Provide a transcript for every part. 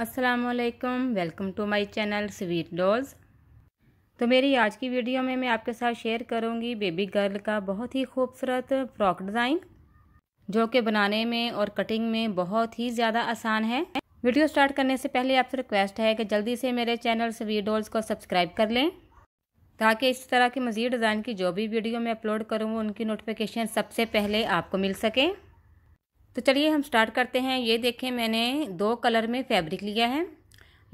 असलकम welcome to my channel Sweet Dolls तो मेरी आज की वीडियो में मैं आपके साथ शेयर करूंगी बेबी गर्ल का बहुत ही खूबसूरत फ्रॉक डिज़ाइन जो कि बनाने में और कटिंग में बहुत ही ज़्यादा आसान है वीडियो स्टार्ट करने से पहले आपसे रिक्वेस्ट है कि जल्दी से मेरे चैनल स्वीट डोल्स को सब्सक्राइब कर लें ताकि इस तरह की मज़ीद डिज़ाइन की जो भी वीडियो मैं अपलोड करूँ उनकी नोटिफिकेशन सबसे पहले आपको मिल सके तो चलिए हम स्टार्ट करते हैं ये देखें मैंने दो कलर में फैब्रिक लिया है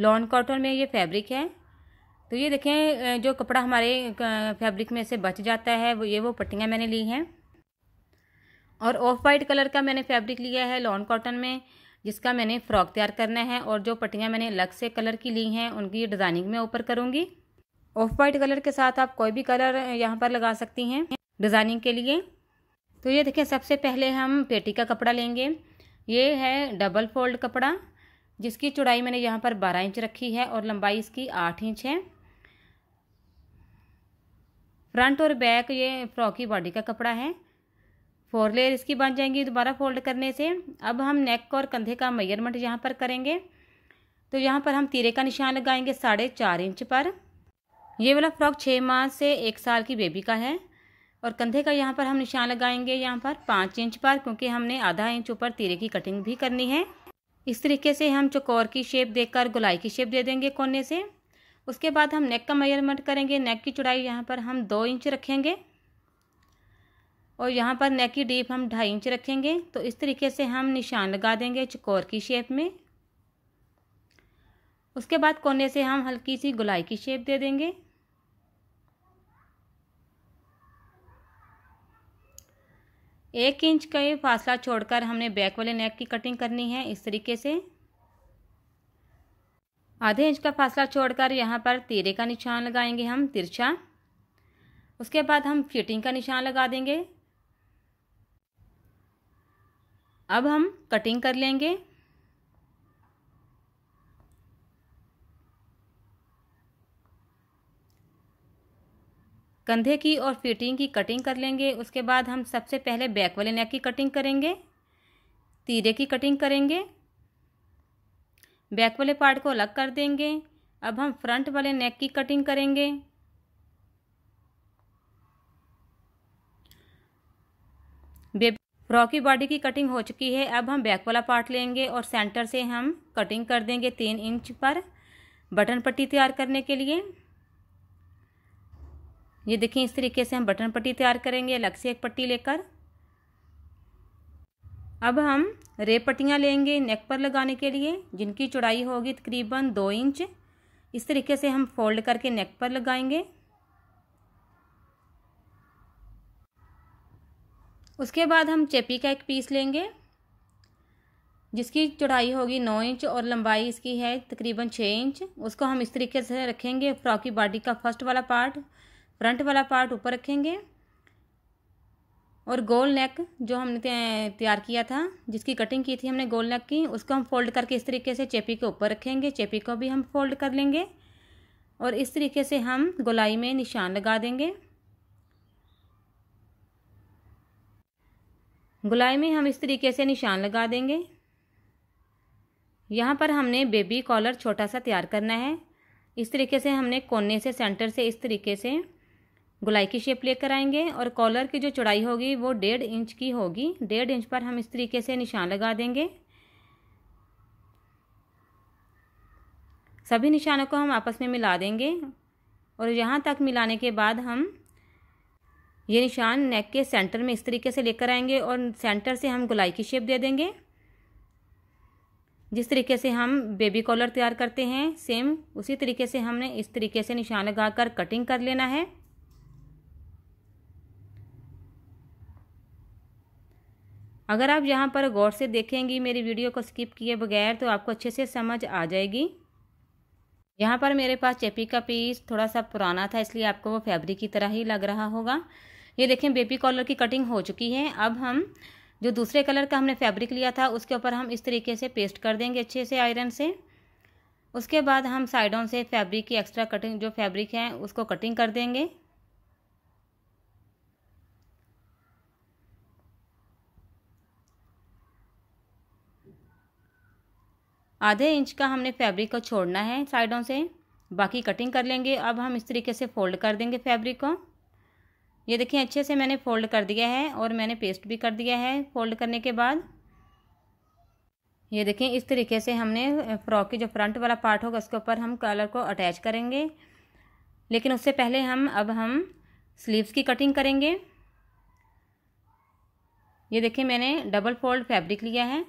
लॉन कॉटन में ये फैब्रिक है तो ये देखें जो कपड़ा हमारे फैब्रिक में से बच जाता है वो ये वो पट्टियाँ मैंने ली हैं और ऑफ वाइट कलर का मैंने फैब्रिक लिया है लॉन कॉटन में जिसका मैंने फ्रॉक तैयार करना है और जो पट्टियाँ मैंने अलग से कलर की ली हैं उनकी डिज़ाइनिंग में ऊपर करूँगी ऑफ वाइट कलर के साथ आप कोई भी कलर यहाँ पर लगा सकती हैं डिज़ाइनिंग के लिए तो ये देखिए सबसे पहले हम पेटी का कपड़ा लेंगे ये है डबल फोल्ड कपड़ा जिसकी चौड़ाई मैंने यहाँ पर बारह इंच रखी है और लंबाई इसकी आठ इंच है फ्रंट और बैक ये फ्रॉक की बॉडी का कपड़ा है फोर लेयर इसकी बन जाएंगी दोबारा फोल्ड करने से अब हम नेक और कंधे का मेजरमेंट यहाँ पर करेंगे तो यहाँ पर हम तीरे का निशान लगाएंगे साढ़े चार इंच पर ये वाला फ्रॉक छः माह से एक साल की बेबी का है और कंधे का यहाँ पर हम निशान लगाएंगे यहाँ पर पाँच इंच पर क्योंकि हमने आधा इंच ऊपर तीरे की कटिंग भी करनी है इस तरीके से हम चकोर की शेप देकर गुलाई की शेप दे देंगे कोने से उसके बाद हम नेक का मेजरमेंट करेंगे नेक की चौड़ाई यहाँ पर हम दो इंच रखेंगे और यहाँ पर नेक की डीप हम ढाई इंच रखेंगे तो इस तरीके से हम निशान लगा देंगे चकोर की शेप में उसके बाद कोने से हम हल्की सी गुलाई की शेप दे देंगे एक इंच का ये फासला छोड़कर हमने बैक वाले नेक की कटिंग करनी है इस तरीके से आधे इंच का फासला छोड़कर यहाँ पर तीरे का निशान लगाएंगे हम तिरछा उसके बाद हम फिटिंग का निशान लगा देंगे अब हम कटिंग कर लेंगे कंधे की और फिटिंग की कटिंग कर लेंगे उसके बाद हम सबसे पहले बैक वाले नेक की कटिंग करेंगे तीरे की कटिंग करेंगे बैक वाले पार्ट को अलग कर देंगे अब हम फ्रंट वाले नेक की कटिंग करेंगे फ्रॉकी फ्रॉक की बॉडी की कटिंग हो चुकी है अब हम बैक वाला पार्ट लेंगे और सेंटर से हम कटिंग कर देंगे तीन इंच पर बटन पट्टी तैयार करने के लिए ये देखें इस तरीके से हम बटन पट्टी तैयार करेंगे अलग से एक पट्टी लेकर अब हम रेप पट्टियाँ लेंगे नेक पर लगाने के लिए जिनकी चौड़ाई होगी तकरीबन दो इंच इस तरीके से हम फोल्ड करके नेक पर लगाएंगे उसके बाद हम चेपी का एक पीस लेंगे जिसकी चौड़ाई होगी नौ इंच और लंबाई इसकी है तकरीबन छः इंच उसको हम इस तरीके से रखेंगे फ्रॉक की बॉडी का फर्स्ट वाला पार्ट फ्रंट वाला पार्ट ऊपर रखेंगे और गोल नेक जो हमने तैयार किया था जिसकी कटिंग की थी हमने गोल नेक की उसको हम फोल्ड करके इस तरीके से चेपी के ऊपर रखेंगे चेपी को भी हम फोल्ड कर लेंगे और इस तरीके से हम गोलाई में निशान लगा देंगे गोलाई में हम इस तरीके से निशान लगा देंगे यहाँ पर हमने बेबी कॉलर छोटा सा तैयार करना है इस तरीके से हमने कोने से सेंटर से इस तरीके से गुलाई की शेप लेकर आएंगे और कॉलर की जो चौड़ाई होगी वो डेढ़ इंच की होगी डेढ़ इंच पर हम इस तरीके से निशान लगा देंगे सभी निशानों को हम आपस में मिला देंगे और यहाँ तक मिलाने के बाद हम ये निशान नेक के सेंटर में इस तरीके से लेकर आएंगे और सेंटर से हम गुलाई की शेप दे देंगे जिस तरीके से हम बेबी कॉलर तैयार करते हैं सेम उसी तरीके से हमने इस तरीके से निशान लगाकर कटिंग कर लेना है अगर आप यहाँ पर गौर से देखेंगी मेरी वीडियो को स्किप किए बगैर तो आपको अच्छे से समझ आ जाएगी यहाँ पर मेरे पास चेपी का पीस थोड़ा सा पुराना था इसलिए आपको वो फैब्रिक की तरह ही लग रहा होगा ये देखें बेबी कॉलर की कटिंग हो चुकी है अब हम जो दूसरे कलर का हमने फैब्रिक लिया था उसके ऊपर हम इस तरीके से पेस्ट कर देंगे अच्छे से आयरन से उसके बाद हम साइडों से फैब्रिक की एक्स्ट्रा कटिंग जो फैब्रिक है उसको कटिंग कर देंगे आधे इंच का हमने फैब्रिक को छोड़ना है साइडों से बाकी कटिंग कर लेंगे अब हम इस तरीके से फोल्ड कर देंगे फैब्रिक को ये देखिए अच्छे से मैंने फोल्ड कर दिया है और मैंने पेस्ट भी कर दिया है फोल्ड करने के बाद ये देखें इस तरीके से हमने फ्रॉक की जो फ्रंट वाला पार्ट होगा उसके ऊपर हम कलर को अटैच करेंगे लेकिन उससे पहले हम अब हम स्लीव्स की कटिंग करेंगे ये देखिए मैंने डबल फोल्ड फैब्रिक लिया है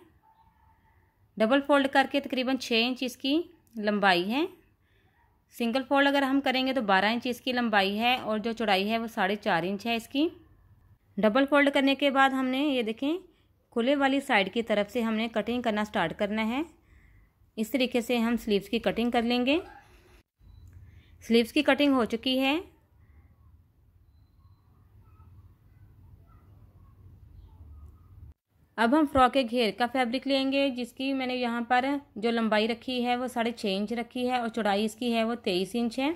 डबल फोल्ड करके तकरीबन छः इंच इसकी लंबाई है सिंगल फोल्ड अगर हम करेंगे तो बारह इंच इसकी लंबाई है और जो चौड़ाई है वो साढ़े चार इंच है इसकी डबल फोल्ड करने के बाद हमने ये देखें खुले वाली साइड की तरफ से हमने कटिंग करना स्टार्ट करना है इस तरीके से हम स्लीव्स की कटिंग कर लेंगे स्लीव्स की कटिंग हो चुकी है अब हम फ्रॉक के घेर का फैब्रिक लेंगे जिसकी मैंने यहाँ पर जो लंबाई रखी है वो साढ़े छः इंच रखी है और चौड़ाई इसकी है वो तेईस इंच है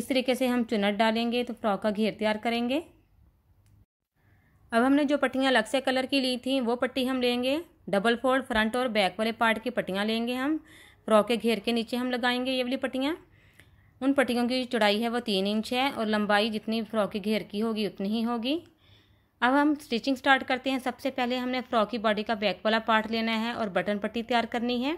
इस तरीके से हम चुनट डालेंगे तो फ्रॉक का घेर तैयार करेंगे अब हमने जो पट्टियाँ अलग से कलर की ली थी वो पट्टी हम लेंगे डबल फोल्ड फ्रंट और बैक वाले पार्ट की पट्टियाँ लेंगे हम फ्रॉक के घेर के नीचे हम लगाएंगे ये वाली पट्टियाँ उन पट्टियों की जो चौड़ाई है वो तीन इंच है और लंबाई जितनी फ्रॉक के घेर की होगी उतनी ही होगी अब हम स्टिचिंग स्टार्ट करते हैं सबसे पहले हमने फ्रॉक की बॉडी का बैक वाला पार्ट लेना है और बटन पट्टी तैयार करनी है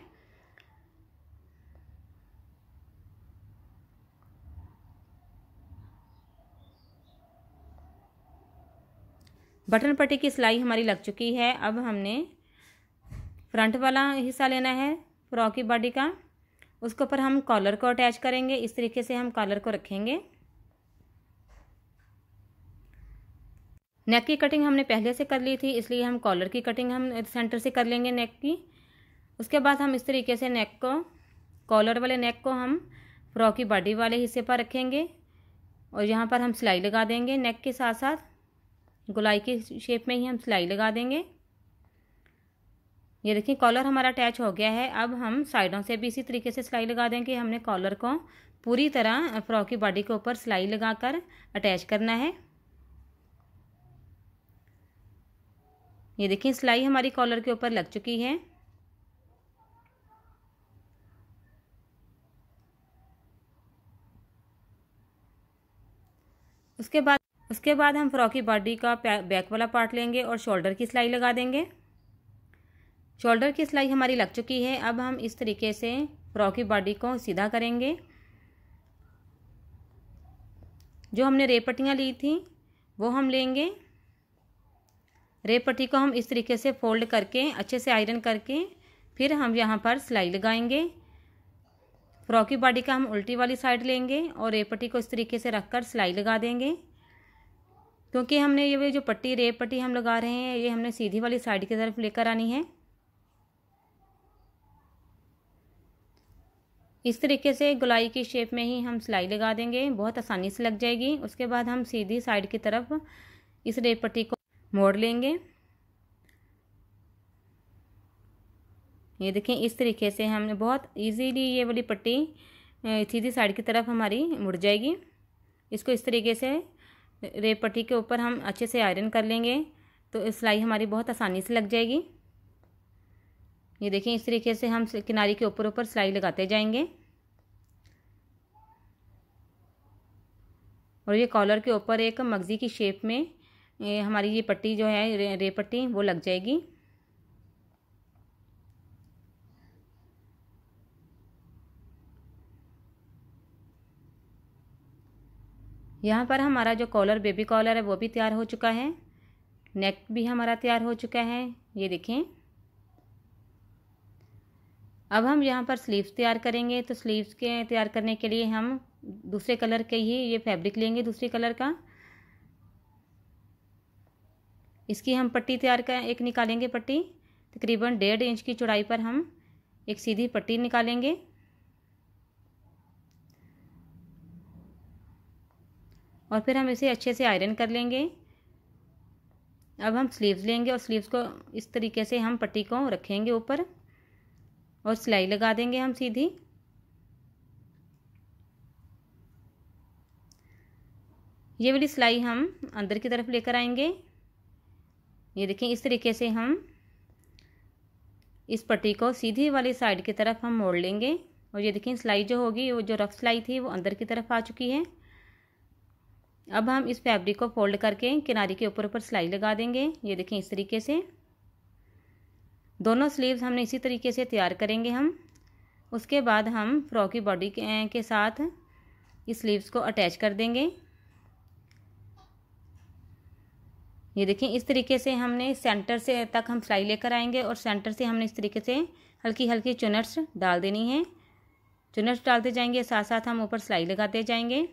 बटन पट्टी की सिलाई हमारी लग चुकी है अब हमने फ्रंट वाला हिस्सा लेना है फ्रॉक की बॉडी का उसके ऊपर हम कॉलर को अटैच करेंगे इस तरीके से हम कॉलर को रखेंगे नेक की कटिंग हमने पहले से कर ली थी इसलिए हम कॉलर की कटिंग हम सेंटर से कर लेंगे नेक की उसके बाद हम इस तरीके से नेक को कॉलर वाले नेक को हम फ्रॉक की बॉडी वाले हिस्से पर रखेंगे और यहाँ पर हम सिलाई लगा देंगे नेक के साथ साथ गुलाई के शेप में ही हम सिलाई लगा देंगे ये देखिए कॉलर हमारा अटैच हो गया है अब हम साइडों से भी इसी तरीके से सिलाई लगा देंगे हमने कॉलर को पूरी तरह फ्रॉक की बॉडी के ऊपर सिलाई लगाकर अटैच करना है ये देखिए सिलाई हमारी कॉलर के ऊपर लग चुकी है उसके बाद उसके बाद हम फ्रॉक की बॉडी का बैक वाला पार्ट लेंगे और शोल्डर की सिलाई लगा देंगे शोल्डर की सिलाई हमारी लग चुकी है अब हम इस तरीके से फ्रॉक की बॉडी को सीधा करेंगे जो हमने रेपटियाँ ली थी वो हम लेंगे रेप पट्टी को हम इस तरीके से फोल्ड करके अच्छे से आयरन करके फिर हम यहाँ पर सिलाई लगाएंगे फ्रॉक की बॉडी का हम उल्टी वाली साइड लेंगे और रेप पट्टी को इस तरीके से रख कर सिलाई लगा देंगे क्योंकि हमने ये जो पट्टी रेप पट्टी हम लगा रहे हैं ये हमने सीधी वाली साइड की तरफ लेकर आनी है इस तरीके से गुलाई की शेप में ही हम सिलाई लगा देंगे बहुत आसानी से लग जाएगी उसके बाद हम सीधी साइड की तरफ इस रेप पट्टी को मोड़ लेंगे ये देखें इस तरीके से हमने बहुत इजीली ये वाली पट्टी सीधी साइड की तरफ हमारी मुड़ जाएगी इसको इस तरीके से रे पट्टी के ऊपर हम अच्छे से आयरन कर लेंगे तो सिलाई हमारी बहुत आसानी से लग जाएगी ये देखें इस तरीके से हम किनारे के ऊपर ऊपर सिलाई लगाते जाएंगे और ये कॉलर के ऊपर एक मगज़ी की शेप में ये हमारी ये पट्टी जो है रे, रे पट्टी वो लग जाएगी यहाँ पर हमारा जो कॉलर बेबी कॉलर है वो भी तैयार हो चुका है नेक भी हमारा तैयार हो चुका है ये देखें अब हम यहाँ पर स्लीव्स तैयार करेंगे तो स्लीव्स के तैयार करने के लिए हम दूसरे कलर के ही ये फैब्रिक लेंगे दूसरे कलर का इसकी हम पट्टी तैयार कर एक निकालेंगे पट्टी तकरीबन डेढ़ इंच की चौड़ाई पर हम एक सीधी पट्टी निकालेंगे और फिर हम इसे अच्छे से आयरन कर लेंगे अब हम स्लीव्स लेंगे और स्लीव्स को इस तरीके से हम पट्टी को रखेंगे ऊपर और सिलाई लगा देंगे हम सीधी ये वाली सिलाई हम अंदर की तरफ लेकर आएंगे ये देखें इस तरीके से हम इस पट्टी को सीधी वाली साइड की तरफ हम मोड़ लेंगे और ये देखें सिलाई जो होगी वो जो रफ सिलाई थी वो अंदर की तरफ आ चुकी है अब हम इस फैब्रिक को फोल्ड करके किनारे के ऊपर ऊपर सिलाई लगा देंगे ये देखें इस तरीके से दोनों स्लीव्स हमने इसी तरीके से तैयार करेंगे हम उसके बाद हम फ्रॉक की बॉडी के, के साथ इस स्लीव्स को अटैच कर देंगे ये देखें इस तरीके से हमने सेंटर से तक हम सिलाई लेकर आएंगे और सेंटर से हमने इस तरीके से हल्की हल्की चुनट्स डाल देनी है चुनट्स डालते जाएंगे साथ साथ हम ऊपर सिलाई लगाते जाएंगे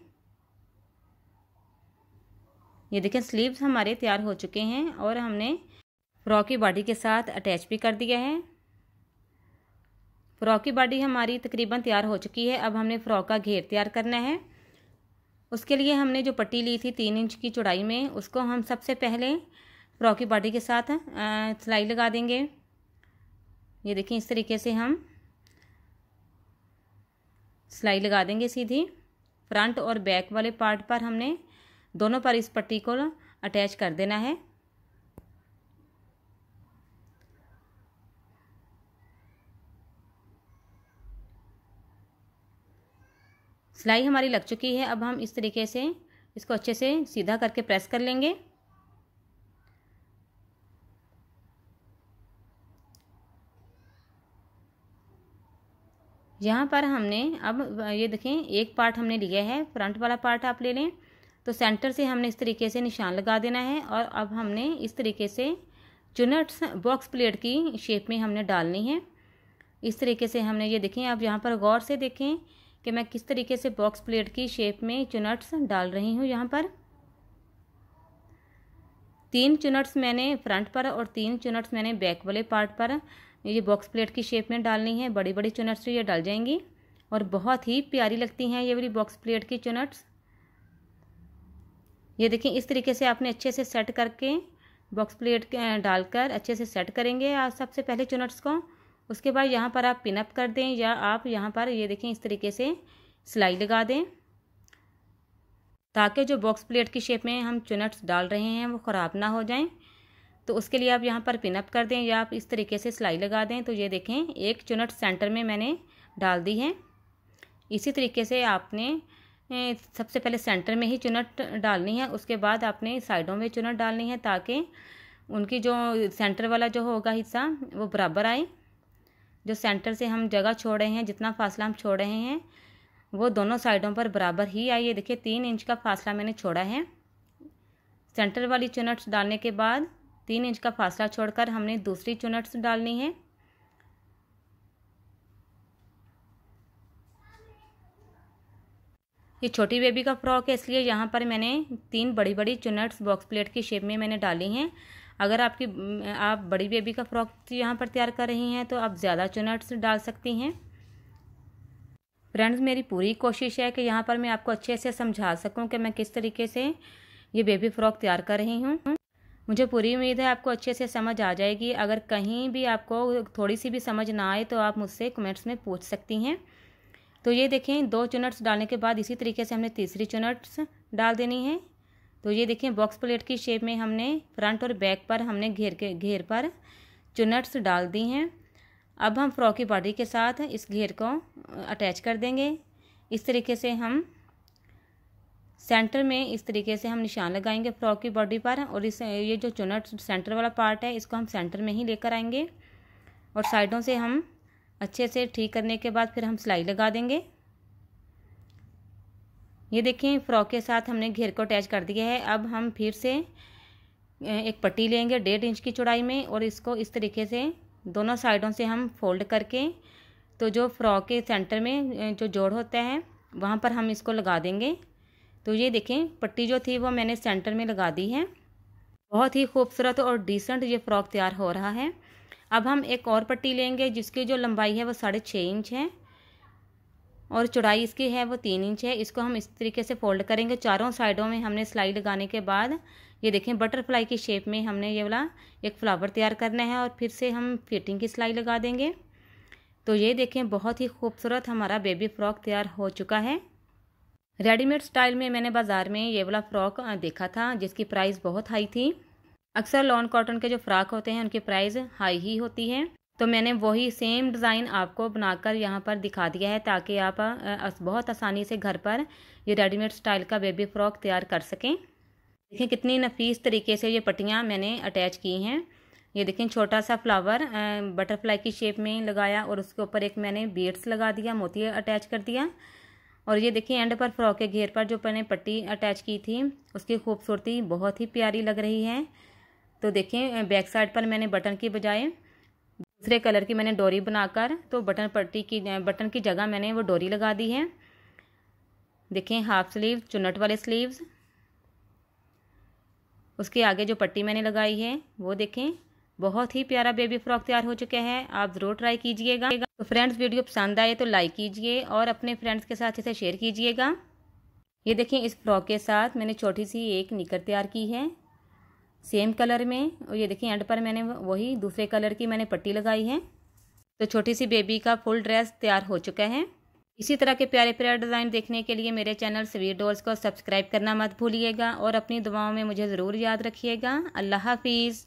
ये देखें स्लीव्स हमारे तैयार हो चुके हैं और हमने फ्रॉक की बॉडी के साथ अटैच भी कर दिया है फ्रॉक की बॉडी हमारी तकरीबन तैयार हो चुकी है अब हमने फ्रॉक का घेर तैयार करना है उसके लिए हमने जो पट्टी ली थी तीन इंच की चौड़ाई में उसको हम सबसे पहले फ्रॉकी पार्टी के साथ सिलाई लगा देंगे ये देखें इस तरीके से हम सिलाई लगा देंगे सीधी फ्रंट और बैक वाले पार्ट पर हमने दोनों पर इस पट्टी को अटैच कर देना है सिलाई हमारी लग चुकी है अब हम इस तरीके से इसको अच्छे से सीधा करके प्रेस कर लेंगे यहाँ पर हमने अब ये देखें एक पार्ट हमने लिया है फ्रंट वाला पार्ट आप ले लें तो सेंटर से हमने इस तरीके से निशान लगा देना है और अब हमने इस तरीके से चुनट्स बॉक्स प्लेट की शेप में हमने डालनी है इस तरीके से हमने ये देखें अब यहाँ पर गौर से देखें कि मैं किस तरीके से बॉक्स प्लेट की शेप में चुनट्स डाल रही हूँ यहाँ पर तीन चुनट्स मैंने फ्रंट पर और तीन चुनट्स मैंने बैक वाले पार्ट पर ये बॉक्स प्लेट की शेप में डालनी है बड़ी बड़ी चुनट्स तो ये डाल जाएंगी और बहुत ही प्यारी लगती हैं ये वाली बॉक्स प्लेट की चुनट्स ये देखें इस तरीके से आपने अच्छे से सेट करके बॉक्स प्लेट डालकर अच्छे से सेट करेंगे आप सबसे पहले चुनट्स को उसके बाद यहाँ पर आप पिनअप कर दें या आप यहाँ पर ये देखें इस तरीके से सिलाई लगा दें ताकि जो बॉक्स प्लेट की शेप में हम चुनट्स डाल रहे हैं वो ख़राब ना हो जाएं तो उसके लिए आप यहाँ पर पिनअप कर दें या आप इस तरीके से सिलाई लगा दें तो ये देखें एक चुनट सेंटर में मैंने डाल दी है इसी तरीके से आपने सबसे पहले सेंटर में ही चुनट डालनी है उसके बाद आपने साइडों में चुनट डालनी है ताकि उनकी जो सेंटर वाला जो होगा हिस्सा वो बराबर आए जो सेंटर से हम जगह छोड़े हैं जितना फासला हम छोड़ रहे हैं वो दोनों साइडों पर बराबर ही आई है देखिए तीन इंच का फासला मैंने छोड़ा है सेंटर वाली चुनट्स डालने के बाद तीन इंच का फासला छोड़कर हमने दूसरी चुनट्स डालनी है ये छोटी बेबी का फ्रॉक है इसलिए यहाँ पर मैंने तीन बड़ी बड़ी चुनट्स बॉक्स प्लेट की शेप में मैंने डाली हैं अगर आपकी आप बड़ी बेबी का फ्रॉक यहाँ पर तैयार कर रही हैं तो आप ज़्यादा चुनट्स डाल सकती हैं फ्रेंड्स मेरी पूरी कोशिश है कि यहाँ पर मैं आपको अच्छे से समझा सकूँ कि मैं किस तरीके से ये बेबी फ्रॉक तैयार कर रही हूँ मुझे पूरी उम्मीद है आपको अच्छे से समझ आ जाएगी अगर कहीं भी आपको थोड़ी सी भी समझ ना आए तो आप मुझसे कमेंट्स में पूछ सकती हैं तो ये देखें दो चुनट्स डालने के बाद इसी तरीके से हमने तीसरी चुनट्स डाल देनी है तो ये देखिए बॉक्स प्लेट की शेप में हमने फ्रंट और बैक पर हमने घेर के घेर पर चुनट्स डाल दी हैं अब हम फ्रॉक की बॉडी के साथ इस घेर को अटैच कर देंगे इस तरीके से हम सेंटर में इस तरीके से हम निशान लगाएंगे फ्रॉक की बॉडी पर और इस ये जो चुनट सेंटर वाला पार्ट है इसको हम सेंटर में ही लेकर आएंगे और साइडों से हम अच्छे से ठीक करने के बाद फिर हम सिलाई लगा देंगे ये देखें फ्रॉक के साथ हमने घेर को अटैच कर दिया है अब हम फिर से एक पट्टी लेंगे डेढ़ इंच की चौड़ाई में और इसको इस तरीके से दोनों साइडों से हम फोल्ड करके तो जो फ्रॉक के सेंटर में जो जोड़ होता है वहाँ पर हम इसको लगा देंगे तो ये देखें पट्टी जो थी वो मैंने सेंटर में लगा दी है बहुत ही खूबसूरत और डिसेंट ये फ्रॉक तैयार हो रहा है अब हम एक और पट्टी लेंगे जिसकी जो लंबाई है वो साढ़े छः इंच है और चौड़ाई इसकी है वो तीन इंच है इसको हम इस तरीके से फोल्ड करेंगे चारों साइडों में हमने सिलाई लगाने के बाद ये देखें बटरफ्लाई की शेप में हमने ये वाला एक फ्लावर तैयार करना है और फिर से हम फिटिंग की सिलाई लगा देंगे तो ये देखें बहुत ही खूबसूरत हमारा बेबी फ्रॉक तैयार हो चुका है रेडीमेड स्टाइल में मैंने बाज़ार में ये वाला फ्रॉक देखा था जिसकी प्राइस बहुत हाई थी अक्सर लॉन कॉटन के जो फ्राक होते हैं उनकी प्राइस हाई ही होती है तो मैंने वही सेम डिज़ाइन आपको बनाकर यहाँ पर दिखा दिया है ताकि आप बहुत आसानी से घर पर ये रेडीमेड स्टाइल का बेबी फ्रॉक तैयार कर सकें देखिए कितनी नफीस तरीके से ये पट्टियाँ मैंने अटैच की हैं ये देखें छोटा सा फ्लावर बटरफ्लाई की शेप में लगाया और उसके ऊपर एक मैंने बीड्स लगा दिया मोती अटैच कर दिया और ये देखिए एंड पर फ्रॉक के घेर पर जो मैंने पट्टी अटैच की थी उसकी खूबसूरती बहुत ही प्यारी लग रही है तो देखें बैक साइड पर मैंने बटन की बजाय दूसरे कलर की मैंने डोरी बनाकर तो बटन पट्टी की बटन की जगह मैंने वो डोरी लगा दी है देखें हाफ स्लीव चुनट वाले स्लीव्स उसके आगे जो पट्टी मैंने लगाई है वो देखें बहुत ही प्यारा बेबी फ्रॉक तैयार हो चुका है आप ज़रूर ट्राई कीजिएगा तो फ्रेंड्स वीडियो पसंद आए तो लाइक कीजिए और अपने फ्रेंड्स के साथ इसे शेयर कीजिएगा ये देखें इस फ्रॉक के साथ मैंने छोटी सी एक निकर तैयार की है सेम कलर में और ये देखिए एंड पर मैंने वही दूसरे कलर की मैंने पट्टी लगाई है तो छोटी सी बेबी का फुल ड्रेस तैयार हो चुका है इसी तरह के प्यारे प्यारे डिज़ाइन देखने के लिए मेरे चैनल स्वीट डोल्स को सब्सक्राइब करना मत भूलिएगा और अपनी दुआओं में मुझे ज़रूर याद रखिएगा अल्लाह हाफिज़